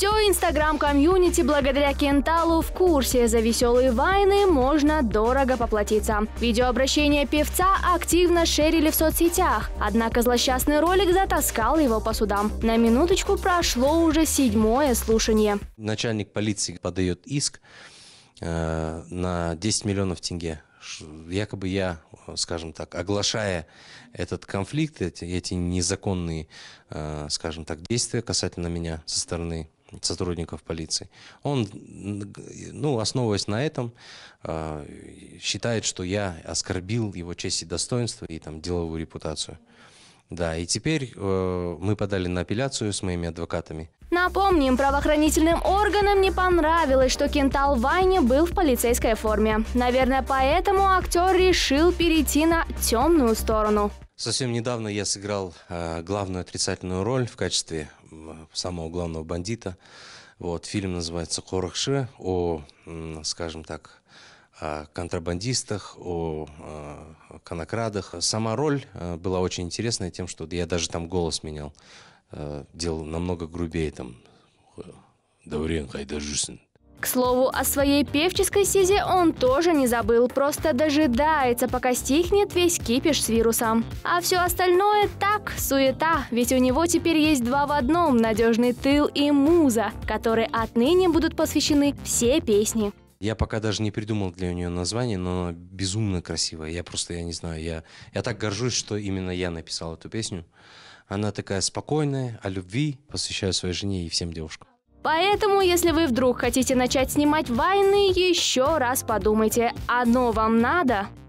Все инстаграм-комьюнити благодаря Кенталу в курсе. За веселые вайны можно дорого поплатиться. Видеообращение певца активно шерили в соцсетях. Однако злосчастный ролик затаскал его по судам. На минуточку прошло уже седьмое слушание. Начальник полиции подает иск э, на 10 миллионов тенге якобы я, скажем так, оглашая этот конфликт, эти, эти незаконные, э, скажем так, действия касательно меня со стороны сотрудников полиции. Он, ну, основываясь на этом, э, считает, что я оскорбил его честь и достоинство и там деловую репутацию. Да, и теперь э, мы подали на апелляцию с моими адвокатами. Напомним, правоохранительным органам не понравилось, что Кентал Вайне был в полицейской форме. Наверное, поэтому актер решил перейти на темную сторону. Совсем недавно я сыграл э, главную отрицательную роль в качестве самого главного бандита. Вот, фильм называется «Корохши» о, скажем так, о контрабандистах, о, о э, конокрадах. Сама роль э, была очень интересная тем, что я даже там голос менял. Э, делал намного грубее там. Даурен Хайдажусин. К слову, о своей певческой стезе он тоже не забыл, просто дожидается, пока стихнет весь кипиш с вирусом. А все остальное так, суета, ведь у него теперь есть два в одном – надежный тыл и муза, которые отныне будут посвящены все песни. Я пока даже не придумал для нее название, но она безумно красивая. Я просто, я не знаю, я, я так горжусь, что именно я написал эту песню. Она такая спокойная, о любви, посвящаю своей жене и всем девушкам. Поэтому, если вы вдруг хотите начать снимать вайны, еще раз подумайте, оно вам надо?